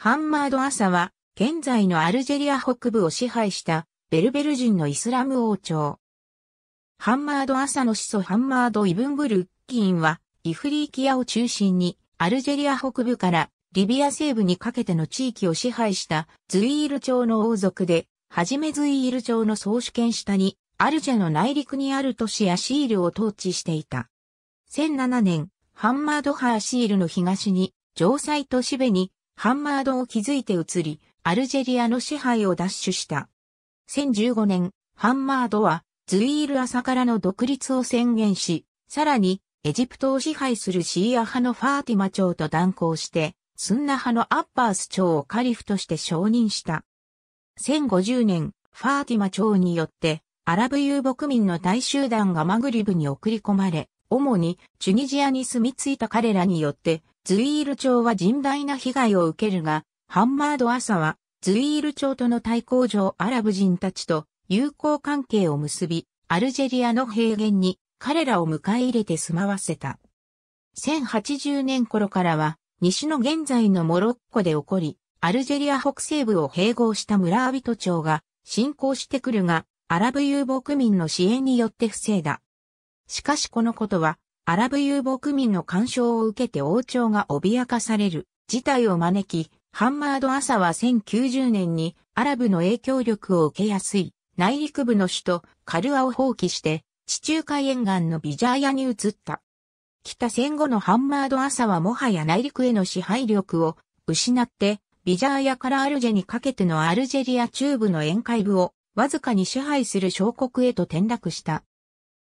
ハンマード・アサは、現在のアルジェリア北部を支配したベルベル人のイスラム王朝。ハンマード・アサの始祖ハンマード・イブンブルッキンは、イフリーキアを中心に、アルジェリア北部からリビア西部にかけての地域を支配したズイール朝の王族で、はじめズイール朝の総主権下に、アルジェの内陸にある都市アシールを統治していた。1 0 0 7年、ハンマード・ハーシールの東に、城塞都市部にハンマードを築いて移り、アルジェリアの支配を奪取した。1015年、ハンマードは、ズイール朝からの独立を宣言し、さらに、エジプトを支配するシーア派のファーティマ朝と断交して、スンナ派のアッバース朝をカリフとして承認した。1050年、ファーティマ朝によって、アラブ遊牧民の大集団がマグリブに送り込まれ、主にチュニジアに住み着いた彼らによって、ズイール朝は甚大な被害を受けるが、ハンマード・アサは、ズイール朝との対抗上アラブ人たちと友好関係を結び、アルジェリアの平原に彼らを迎え入れて住まわせた。1080年頃からは、西の現在のモロッコで起こり、アルジェリア北西部を併合した村人町が侵攻してくるが、アラブ遊牧民の支援によって防いだ。しかしこのことは、アラブ遊牧民の干渉を受けて王朝が脅かされる事態を招き、ハンマード・アサは1090年にアラブの影響力を受けやすい内陸部の首都カルアを放棄して地中海沿岸のビジャーヤに移った。北戦後のハンマード・アサはもはや内陸への支配力を失ってビジャーヤからアルジェにかけてのアルジェリア中部の沿海部をわずかに支配する小国へと転落した。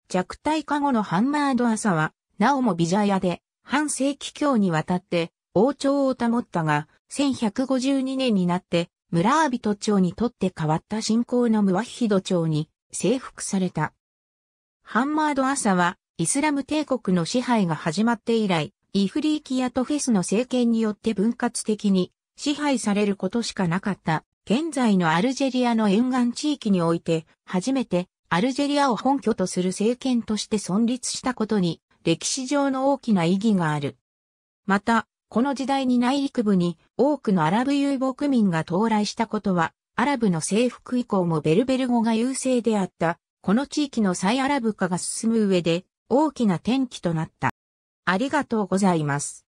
弱体化後のハンマード朝は、なおもビジャヤで、半世紀強にわたって、王朝を保ったが、1152年になって、村アビト朝にとって変わった信仰のムワヒド朝に征服された。ハンマード朝は、イスラム帝国の支配が始まって以来、イフリーキアとフェスの政権によって分割的に支配されることしかなかった、現在のアルジェリアの沿岸地域において、初めてアルジェリアを本拠とする政権として存立したことに歴史上の大きな意義がある。また、この時代に内陸部に多くのアラブ遊牧民が到来したことは、アラブの征服以降もベルベル語が優勢であった、この地域の再アラブ化が進む上で大きな転機となった。ありがとうございます。